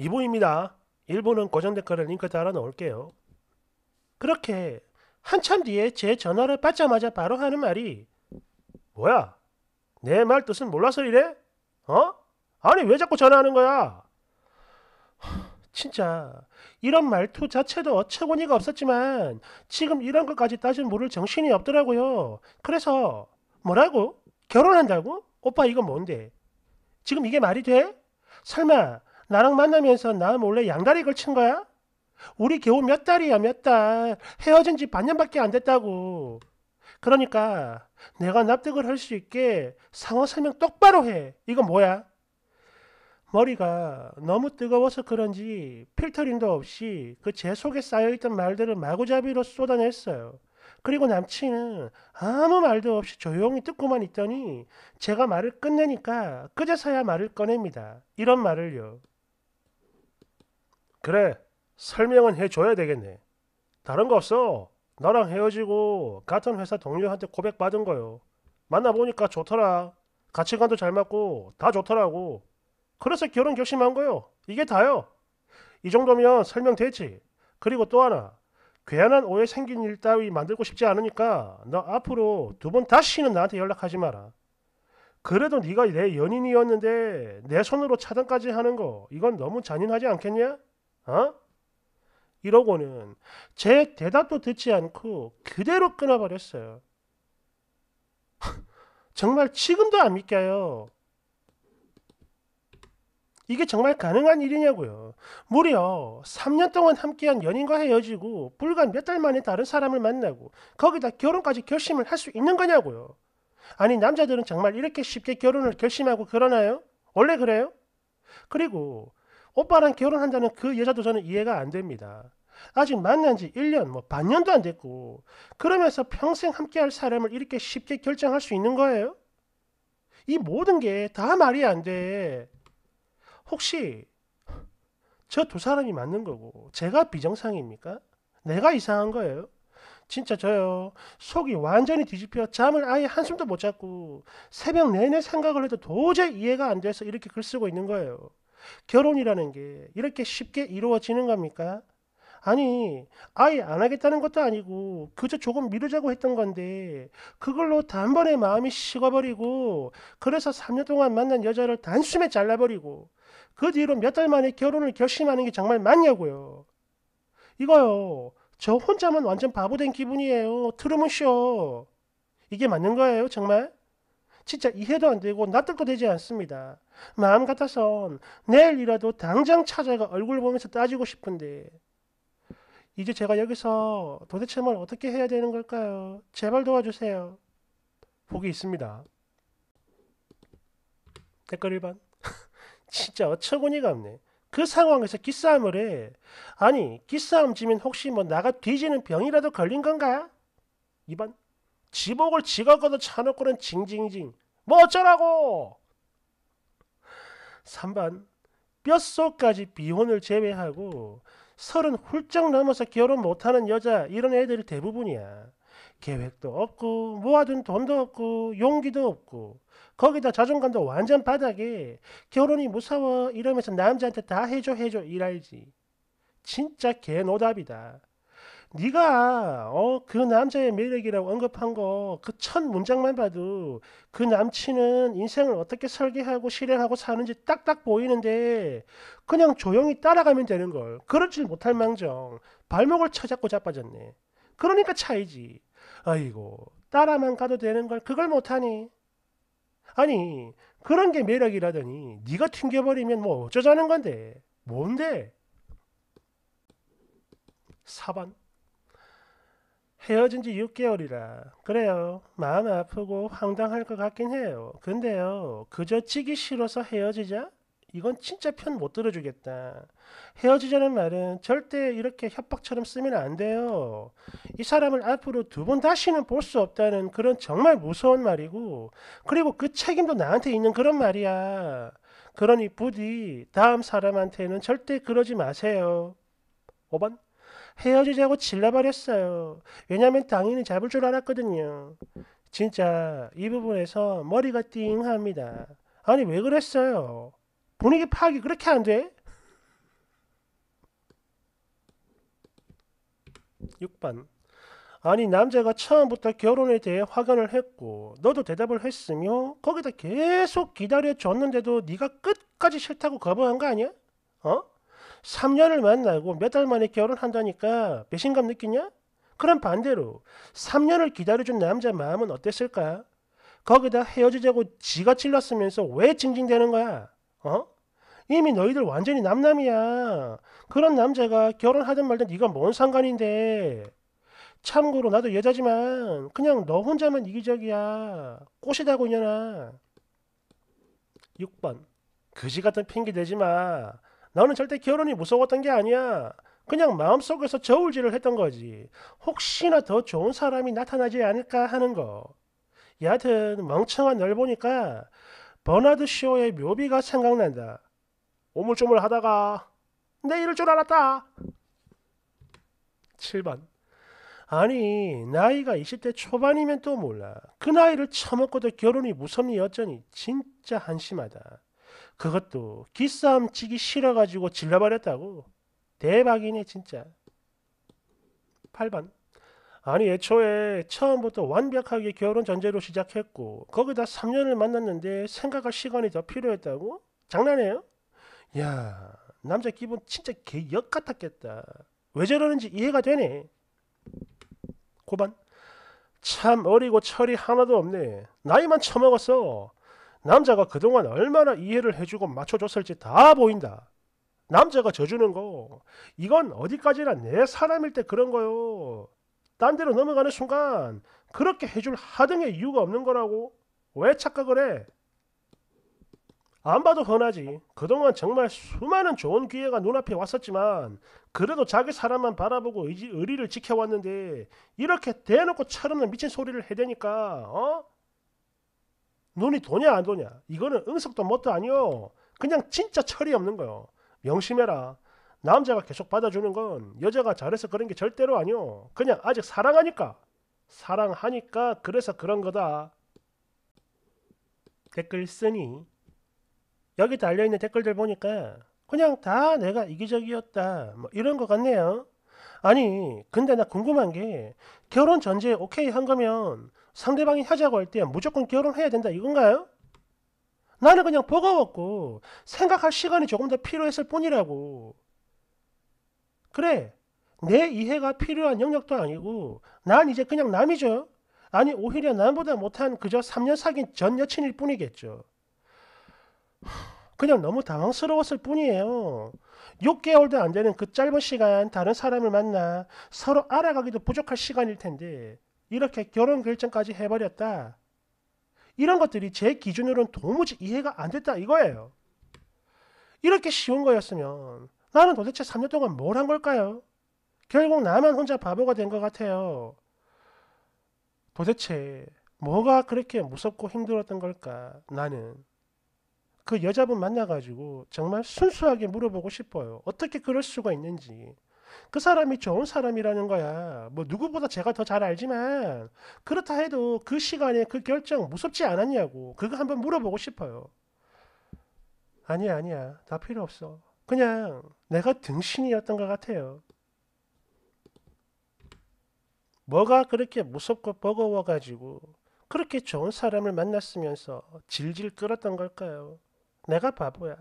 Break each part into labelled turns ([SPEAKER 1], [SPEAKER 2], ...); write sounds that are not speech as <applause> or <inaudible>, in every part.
[SPEAKER 1] 2보입니다. 일본은 고정 댓글을 링크 달아 놓을게요. 그렇게 한참 뒤에 제 전화를 받자마자 바로 하는 말이 뭐야? 내 말 뜻은 몰라서 이래? 어? 아니 왜 자꾸 전화하는 거야? 진짜 이런 말투 자체도 어처구니가 없었지만 지금 이런 것까지 따진 모를 정신이 없더라고요. 그래서 뭐라고? 결혼한다고? 오빠 이거 뭔데? 지금 이게 말이 돼? 설마 나랑 만나면서 나 몰래 양다리 걸친 거야? 우리 겨우 몇 달이야 몇 달. 헤어진 지 반년밖에 안 됐다고. 그러니까 내가 납득을 할 수 있게 상호 설명 똑바로 해. 이거 뭐야? 머리가 너무 뜨거워서 그런지 필터링도 없이 그 제 속에 쌓여있던 말들을 마구잡이로 쏟아냈어요. 그리고 남친은 아무 말도 없이 조용히 듣고만 있더니 제가 말을 끝내니까 그제서야 말을 꺼냅니다. 이런 말을요. 그래, 설명은 해줘야 되겠네. 다른 거 없어. 너랑 헤어지고 같은 회사 동료한테 고백받은 거요. 만나보니까 좋더라. 가치관도 잘 맞고 다 좋더라고. 그래서 결혼 결심한 거요. 이게 다요. 이 정도면 설명되지. 그리고 또 하나. 괜한한 오해 생긴 일 따위 만들고 싶지 않으니까 너 앞으로 두 번 다시는 나한테 연락하지 마라. 그래도 네가 내 연인이었는데 내 손으로 차단까지 하는 거 이건 너무 잔인하지 않겠냐? 어? 이러고는 제 대답도 듣지 않고 그대로 끊어버렸어요. <laughs> 정말 지금도 안 믿겨요. 이게 정말 가능한 일이냐고요. 무려 3년 동안 함께한 연인과 헤어지고 불과 몇 달 만에 다른 사람을 만나고 거기다 결혼까지 결심을 할 수 있는 거냐고요. 아니 남자들은 정말 이렇게 쉽게 결혼을 결심하고 그러나요? 원래 그래요? 그리고 오빠랑 결혼한다는 그 여자도 저는 이해가 안 됩니다. 아직 만난 지 1년, 뭐 반년도 안 됐고 그러면서 평생 함께할 사람을 이렇게 쉽게 결정할 수 있는 거예요? 이 모든 게 다 말이 안 돼. 혹시 저 두 사람이 맞는 거고 제가 비정상입니까? 내가 이상한 거예요? 진짜 저요. 속이 완전히 뒤집혀 잠을 아예 한숨도 못잤고 새벽 내내 생각을 해도 도저히 이해가 안 돼서 이렇게 글 쓰고 있는 거예요. 결혼이라는 게 이렇게 쉽게 이루어지는 겁니까? 아니, 아예 안 하겠다는 것도 아니고, 그저 조금 미루자고 했던 건데, 그걸로 단번에 마음이 식어버리고, 그래서 3년 동안 만난 여자를 단숨에 잘라버리고, 그 뒤로 몇 달 만에 결혼을 결심하는 게 정말 맞냐고요. 이거요, 저 혼자만 완전 바보된 기분이에요. 트루먼쇼. 이게 맞는 거예요, 정말? 진짜 이해도 안 되고 납득도 되지 않습니다. 마음 같아선 내일이라도 당장 찾아가 얼굴 보면서 따지고 싶은데 이제 제가 여기서 도대체 뭘 어떻게 해야 되는 걸까요? 제발 도와주세요. 복이 있습니다. 댓글 1번 <laughs> 진짜 어처구니가 없네. 그 상황에서 기싸움을 해. 아니 기싸움 지면 혹시 뭐 나가 뒤지는 병이라도 걸린 건가? 2번 지목을 지각 거둬 차놓고는 징징징 뭐 어쩌라고 3번 뼛속까지 비혼을 제외하고 서른 훌쩍 넘어서 결혼 못하는 여자 이런 애들이 대부분이야. 계획도 없고 모아둔 돈도 없고 용기도 없고 거기다 자존감도 완전 바닥에 결혼이 무서워 이러면서 남자한테 다 해줘 해줘 이랄지. 진짜 개노답이다. 네가 어그 남자의 매력이라고 언급한 거 그 첫 문장만 봐도 그 남친은 인생을 어떻게 설계하고 실행하고 사는지 딱딱 보이는데 그냥 조용히 따라가면 되는 걸 그렇지 못할 망정 발목을 쳐잡고 자빠졌네 그러니까 차이지 아이고 따라만 가도 되는 걸 그걸 못하니 아니 그런 게 매력이라더니 네가 튕겨버리면 뭐 어쩌자는 건데 뭔데 4번 헤어진 지 6개월이라. 그래요. 마음 아프고 황당할 것 같긴 해요. 근데요. 그저 치기 싫어서 헤어지자? 이건 진짜 편 못 들어주겠다. 헤어지자는 말은 절대 이렇게 협박처럼 쓰면 안 돼요. 이 사람을 앞으로 두 번 다시는 볼 수 없다는 그런 정말 무서운 말이고, 그리고 그 책임도 나한테 있는 그런 말이야. 그러니 부디 다음 사람한테는 절대 그러지 마세요. 5번. 헤어지자고 질러버렸어요. 왜냐면 당연히 잡을 줄 알았거든요. 진짜 이 부분에서 머리가 띵합니다. 아니 왜 그랬어요? 분위기 파악이 그렇게 안 돼? 6번 아니 남자가 처음부터 결혼에 대해 확언을 했고 너도 대답을 했으며 거기다 계속 기다려줬는데도 네가 끝까지 싫다고 거부한 거 아니야? 어? 3년을 만나고 몇 달 만에 결혼한다니까 배신감 느끼냐? 그럼 반대로 3년을 기다려준 남자 마음은 어땠을까? 거기다 헤어지자고 지가 찔렀으면서 왜 징징대는 거야? 어? 이미 너희들 완전히 남남이야. 그런 남자가 결혼하든 말든 네가 뭔 상관인데. 참고로 나도 여자지만 그냥 너 혼자만 이기적이야. 꼬시다고 이년아. 6번. 그지 같은 핑계 대지 마. 나는 절대 결혼이 무서웠던 게 아니야. 그냥 마음속에서 저울질을 했던 거지. 혹시나 더 좋은 사람이 나타나지 않을까 하는 거. 여하튼 멍청한 널 보니까 버나드 쇼의 묘비가 생각난다. 오물조물 하다가 내 이럴 줄 알았다. 7번 아니 나이가 20대 초반이면 또 몰라. 그 나이를 처먹고도 결혼이 무섭니 어쩌니 진짜 한심하다. 그것도 기싸움 치기 싫어가지고 질러버렸다고. 대박이네 진짜. 8번 아니 애초에 처음부터 완벽하게 결혼 전제로 시작했고 거기다 3년을 만났는데 생각할 시간이 더 필요했다고? 장난해요? 야 남자 기분 진짜 개 역 같았겠다. 왜 저러는지 이해가 되네. 9번 참 어리고 철이 하나도 없네. 나이만 처먹었어. 남자가 그동안 얼마나 이해를 해주고 맞춰줬을지 다 보인다. 남자가 져주는 거 이건 어디까지나 내 사람일 때 그런 거요. 딴 데로 넘어가는 순간 그렇게 해줄 하등의 이유가 없는 거라고 왜 착각을 해? 안 봐도 흔하지 그동안 정말 수많은 좋은 기회가 눈앞에 왔었지만 그래도 자기 사람만 바라보고 의지, 의리를 지켜왔는데 이렇게 대놓고 철없는 미친 소리를 해대니까 어? 눈이 도냐 안 도냐 이거는 응석도 못도 아니요 그냥 진짜 철이 없는 거요 명심해라 남자가 계속 받아주는 건 여자가 잘해서 그런 게 절대로 아니요 그냥 아직 사랑하니까 사랑하니까 그래서 그런 거다 댓글 쓰니 여기 달려있는 댓글들 보니까 그냥 다 내가 이기적이었다 뭐 이런 것 같네요 아니 근데 나 궁금한 게 결혼 전제 오케이 한 거면 상대방이 하자고 할 때 무조건 결혼해야 된다 이건가요? 나는 그냥 버거웠고 생각할 시간이 조금 더 필요했을 뿐이라고. 그래, 내 이해가 필요한 영역도 아니고 난 이제 그냥 남이죠. 아니 오히려 남보다 못한 그저 3년 사귄 전 여친일 뿐이겠죠. 그냥 너무 당황스러웠을 뿐이에요. 6개월도 안 되는 그 짧은 시간 다른 사람을 만나 서로 알아가기도 부족할 시간일 텐데 이렇게 결혼 결정까지 해버렸다. 이런 것들이 제 기준으로는 도무지 이해가 안 됐다 이거예요. 이렇게 쉬운 거였으면 나는 도대체 3년 동안 뭘 한 걸까요? 결국 나만 혼자 바보가 된 것 같아요. 도대체 뭐가 그렇게 무섭고 힘들었던 걸까? 나는 그 여자분 만나가지고 정말 순수하게 물어보고 싶어요. 어떻게 그럴 수가 있는지. 그 사람이 좋은 사람이라는 거야. 뭐 누구보다 제가 더 잘 알지만 그렇다 해도 그 시간에 그 결정 무섭지 않았냐고 그거 한번 물어보고 싶어요. 아니야 아니야 다 필요 없어. 그냥 내가 등신이었던 것 같아요. 뭐가 그렇게 무섭고 버거워가지고 그렇게 좋은 사람을 만났으면서 질질 끌었던 걸까요? 내가 바보야.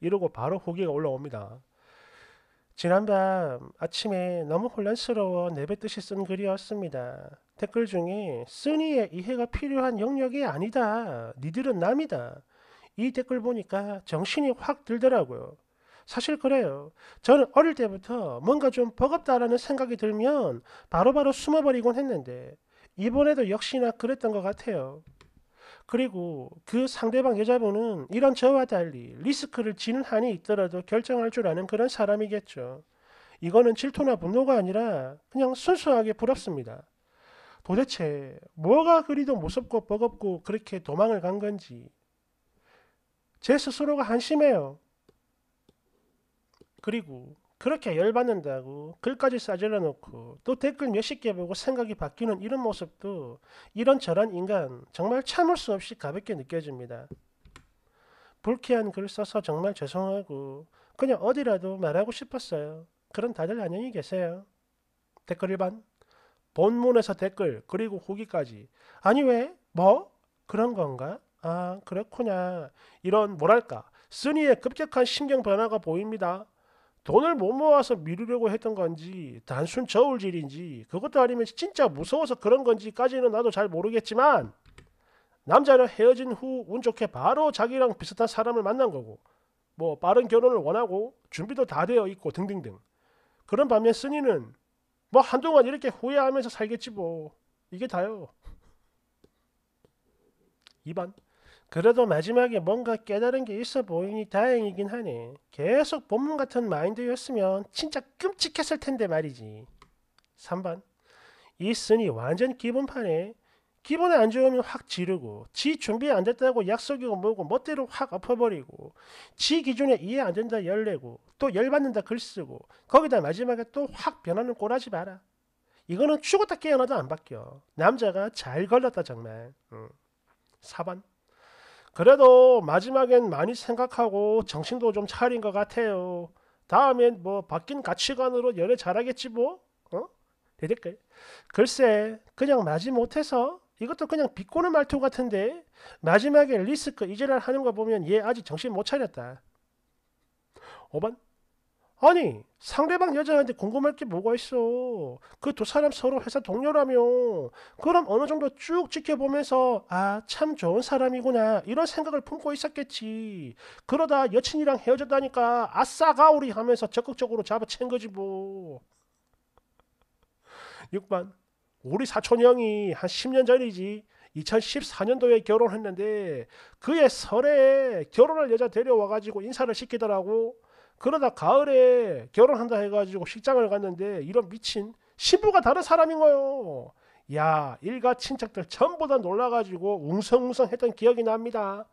[SPEAKER 1] 이러고 바로 후기가 올라옵니다. 지난밤 아침에 너무 혼란스러워 내뱉듯이 네 쓴 글이었습니다. 댓글 중에 쓰니의 이해가 필요한 영역이 아니다. 니들은 남이다. 이 댓글 보니까 정신이 확 들더라고요. 사실 그래요. 저는 어릴 때부터 뭔가 좀 버겁다라는 생각이 들면 바로바로 바로 숨어버리곤 했는데 이번에도 역시나 그랬던 것 같아요. 그리고 그 상대방 여자분은 이런 저와 달리 리스크를 지는 한이 있더라도 결정할 줄 아는 그런 사람이겠죠. 이거는 질투나 분노가 아니라 그냥 순수하게 부럽습니다. 도대체 뭐가 그리도 무섭고 버겁고 그렇게 도망을 간 건지 제 스스로가 한심해요. 그리고 그렇게 열받는다고 글까지 싸질러 놓고 또 댓글 몇십 개 보고 생각이 바뀌는 이런 모습도 이런저런 인간 정말 참을 수 없이 가볍게 느껴집니다. 불쾌한 글 써서 정말 죄송하고 그냥 어디라도 말하고 싶었어요. 그럼 다들 안녕히 계세요. 댓글 1반 본문에서 댓글 그리고 후기까지 아니 왜? 뭐? 그런 건가? 아 그렇구나 이런 뭐랄까 쓰니의 급격한 신경 변화가 보입니다. 돈을 못 모아서 미루려고 했던 건지 단순 저울질인지 그것도 아니면 진짜 무서워서 그런 건지까지는 나도 잘 모르겠지만 남자는 헤어진 후 운 좋게 바로 자기랑 비슷한 사람을 만난 거고 뭐 빠른 결혼을 원하고 준비도 다 되어 있고 등등등 그런 반면 쓰니는 뭐 한동안 이렇게 후회하면서 살겠지 뭐 이게 다요 2번 <laughs> 그래도 마지막에 뭔가 깨달은 게 있어 보이니 다행이긴 하네. 계속 본문 같은 마인드였으면 진짜 끔찍했을 텐데 말이지. 3번. 있으니 완전 기본판에 기분이 안 좋으면 확 지르고 지 준비 안 됐다고 약속이고 뭐고 멋대로 확 엎어버리고 지 기준에 이해 안 된다 열내고 또 열받는다 글쓰고 거기다 마지막에 또 확 변하는 꼬하지 마라. 이거는 죽었다 깨어나도 안 바뀌어. 남자가 잘 걸렸다 정말. 응. 4번. 그래도 마지막엔 많이 생각하고 정신도 좀 차린 것 같아요. 다음엔 뭐 바뀐 가치관으로 연애 잘하겠지 뭐. 어? 대댓글. 글쎄 그냥 마지 못해서 이것도 그냥 비꼬는 말투 같은데 마지막에 리스크 이제랄 하는 거 보면 얘 아직 정신 못 차렸다. 5번 아니 상대방 여자한테 궁금할 게 뭐가 있어 그 두 사람 서로 회사 동료라며 그럼 어느 정도 쭉 지켜보면서 아 참 좋은 사람이구나 이런 생각을 품고 있었겠지 그러다 여친이랑 헤어졌다니까 아싸 가오리 하면서 적극적으로 잡아챈 거지 뭐 6번 우리 사촌 형이 한 10년 전이지 2014년도에 결혼했는데 그의 설에 결혼할 여자 데려와가지고 인사를 시키더라고 그러다 가을에 결혼한다 해가지고 식장을 갔는데 이런 미친 신부가 다른 사람인 거요. 야 일가 친척들 전부 다 놀라가지고 웅성웅성했던 기억이 납니다.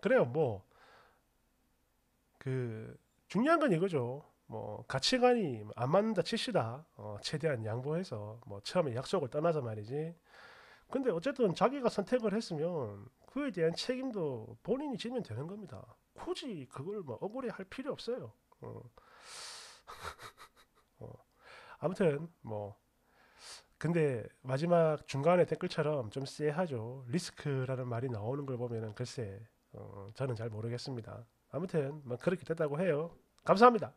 [SPEAKER 1] 그래요 뭐그 중요한 건 이거죠 뭐 가치관이 안 맞는다 치시다 어, 최대한 양보해서 뭐 처음에 약속을 떠나서 말이지 근데 어쨌든 자기가 선택을 했으면 그에 대한 책임도 본인이 지면 되는 겁니다 굳이 그걸 뭐 억울해 할 필요 없어요 어. <laughs> 어. 아무튼 뭐 근데 마지막 중간에 댓글처럼 좀 쎄하죠 리스크라는 말이 나오는 걸 보면은 글쎄 어, 저는 잘 모르겠습니다 아무튼 뭐 그렇게 됐다고 해요 감사합니다